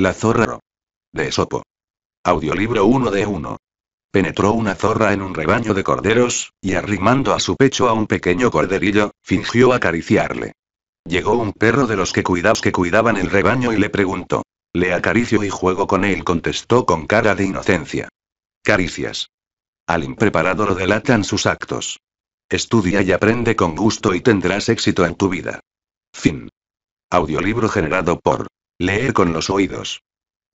La zorra de Esopo. Audiolibro 1 de 1. Penetró una zorra en un rebaño de corderos, y arrimando a su pecho a un pequeño corderillo, fingió acariciarle. Llegó un perro de los que que cuidaban el rebaño y le preguntó. Le acaricio y juego con él, contestó con cara de inocencia. Caricias. Al impreparado lo delatan sus actos. Estudia y aprende con gusto y tendrás éxito en tu vida. Fin. Audiolibro generado por Leer con los oídos.